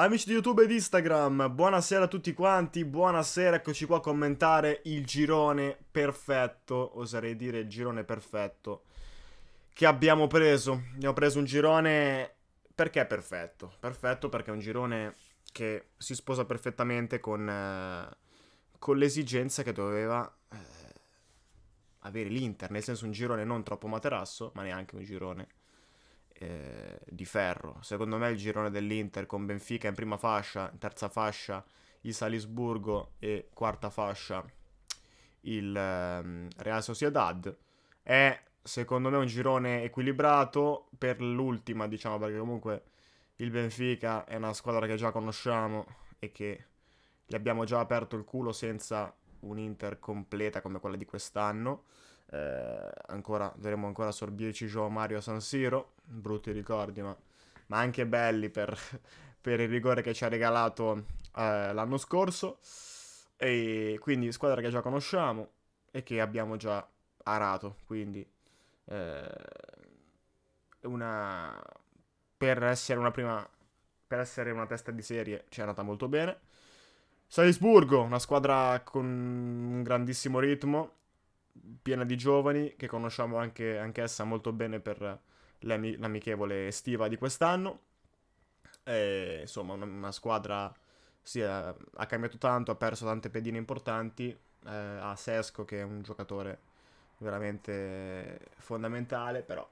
Amici di YouTube ed Instagram, buonasera a tutti quanti, buonasera, eccoci qua a commentare il girone perfetto, oserei dire il girone perfetto, che abbiamo preso. Abbiamo preso un girone, perché è perfetto? Perfetto perché è un girone che si sposa perfettamente con, eh, con l'esigenza che doveva eh, avere l'Inter, nel senso un girone non troppo materasso, ma neanche un girone eh, di ferro. Secondo me il girone dell'Inter con Benfica in prima fascia, in terza fascia il Salisburgo e quarta fascia il eh, Real Sociedad è secondo me un girone equilibrato per l'ultima, diciamo, perché comunque il Benfica è una squadra che già conosciamo e che gli abbiamo già aperto il culo senza un'Inter completa come quella di quest'anno. Eh, ancora, dovremo ancora sorbirci Joao Mario San Siro, brutti ricordi, ma, ma anche belli per, per, il rigore che ci ha regalato eh, l'anno scorso. E quindi squadra che già conosciamo e che abbiamo già arato. Quindi eh, una, per essere una prima per essere una testa di serie ci è andata molto bene. Salisburgo, una squadra con un grandissimo ritmo, piena di giovani che conosciamo anche, anch'essa molto bene per l'amichevole estiva di quest'anno. E, insomma, una, una squadra sì, ha, ha, cambiato tanto, ha perso tante pedine importanti. Eh, ha Sesco che è un giocatore veramente fondamentale, però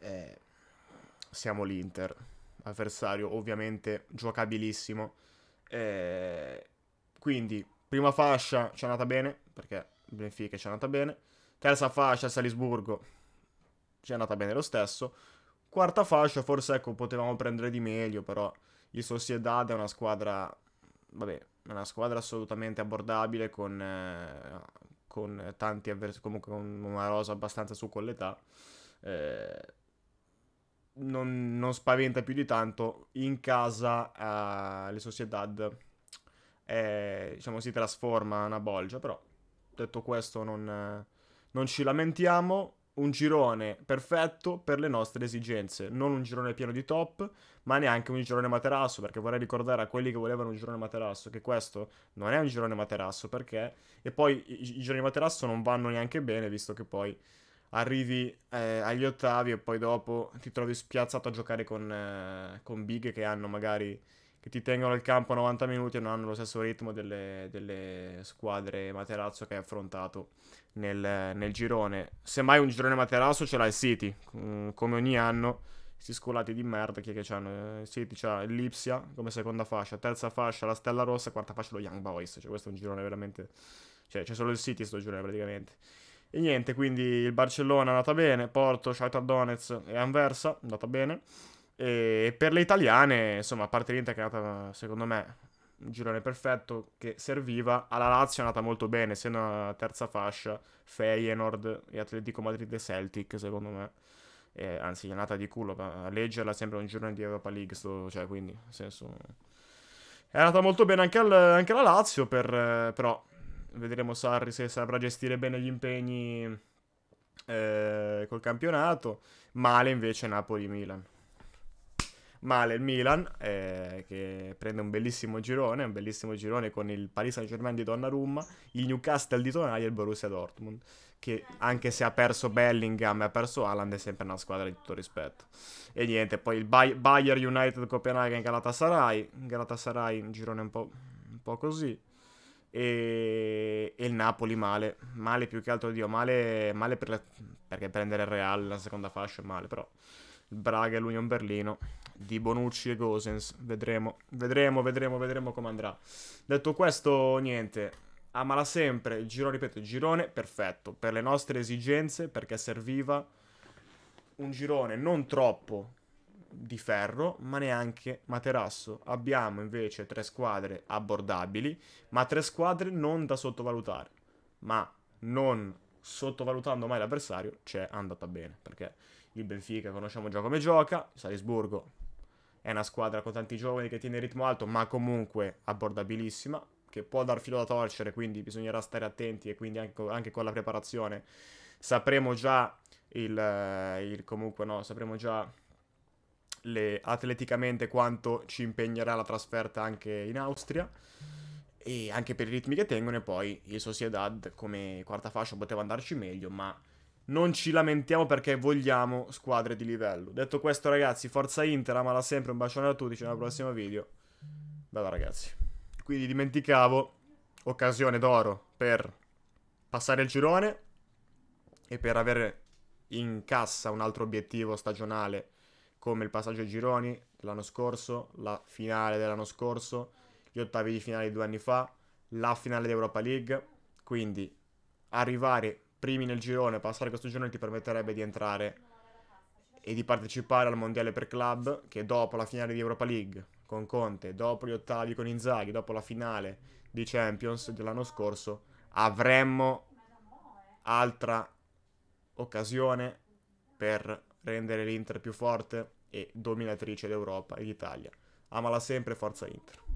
eh, siamo l'Inter, avversario ovviamente giocabilissimo. Eh, quindi, prima fascia ci è andata bene perché Benfica ci è andata bene. Terza fascia Salisburgo ci è andata bene lo stesso. Quarta fascia forse ecco potevamo prendere di meglio, però il Sociedad è una squadra vabbè, è una squadra assolutamente abbordabile con, eh, con tanti avversari, comunque con una rosa abbastanza su con l'età. Eh, non, non, spaventa più di tanto. In casa eh, le Sociedad eh, diciamo, si trasforma in una bolgia, però detto questo non, non ci lamentiamo, un girone perfetto per le nostre esigenze, non un girone pieno di top, ma neanche un girone materasso, perché vorrei ricordare a quelli che volevano un girone materasso che questo non è un girone materasso, perché e poi i, i gironi materasso non vanno neanche bene, visto che poi arrivi eh, agli ottavi e poi dopo ti trovi spiazzato a giocare con, eh, con big che hanno magari che ti tengono il campo 90 minuti e non hanno lo stesso ritmo delle, delle squadre materazzo che hai affrontato nel, nel girone. Semmai un girone materazzo ce l'ha il City, mm, come ogni anno. Questi scolati di merda, chi è che c'hanno? Il City c'ha Lipsia come seconda fascia, terza fascia la Stella Rossa, quarta fascia lo Young Boys. Cioè questo è un girone veramente... Cioè c'è solo il City sto girone praticamente. E niente, quindi il Barcellona è andata bene, Porto, Shakhtar Donetsk e Anversa è andata bene. E per le italiane, insomma, a parte l'Inter che è andata, secondo me, un girone perfetto che serviva, alla Lazio è andata molto bene, essendo la terza fascia, Feyenoord e Atletico Madrid e Celtic, secondo me. E, anzi, è andata di culo, a leggerla sembra un girone di Europa League, sto, cioè, quindi, nel senso... È andata molto bene anche, al, anche la Lazio, per, però vedremo Sarri se saprà gestire bene gli impegni eh, col campionato, male invece Napoli-Milan male il Milan, eh, che prende un bellissimo girone, un bellissimo girone con il Paris Saint-Germain di Donnarumma, il Newcastle di Tonai e il Borussia Dortmund, che anche se ha perso Bellingham e ha perso Haaland è sempre una squadra di tutto rispetto. E niente, poi il Bay Bayern United Copenaghen Galatasaray, Galatasaray un girone un po', un po così. E... e, il Napoli male, male più che altro Dio, male, male per le... perché prendere il Real nella seconda fascia è male, però Braga e l'Union Berlino di Bonucci e Gosens. Vedremo, vedremo, vedremo, vedremo come andrà. Detto questo, niente. Amala sempre, il girone, ripeto, il girone perfetto per le nostre esigenze, perché serviva un girone non troppo di ferro, ma neanche materasso. Abbiamo invece tre squadre abbordabili, ma tre squadre non da sottovalutare. Ma non sottovalutando mai l'avversario, c'è andata bene, perché il Benfica conosciamo già come gioca, il Salisburgo è una squadra con tanti giovani che tiene il ritmo alto, ma comunque abbordabilissima, che può dar filo da torcere, quindi bisognerà stare attenti e quindi anche, anche con la preparazione sapremo già il, il comunque no, sapremo già le, atleticamente quanto ci impegnerà la trasferta anche in Austria e anche per i ritmi che tengono e poi il Sociedad come quarta fascia poteva andarci meglio ma non ci lamentiamo perché vogliamo squadre di livello. Detto questo, ragazzi, forza Inter, amala sempre, un bacione a tutti, ci vediamo al prossimo video. Bella ragazzi. Quindi dimenticavo, occasione d'oro per passare il girone e per avere in cassa un altro obiettivo stagionale come il passaggio ai gironi l'anno scorso, la finale dell'anno scorso, gli ottavi di finale di due anni fa, la finale di Europa League. Quindi arrivare primi nel girone, passare questo girone ti permetterebbe di entrare e di partecipare al mondiale per club che dopo la finale di Europa League con Conte, dopo gli ottavi con Inzaghi, dopo la finale di Champions dell'anno scorso, avremmo altra occasione per rendere l'Inter più forte e dominatrice d'Europa e d'Italia. Amala sempre, forza Inter.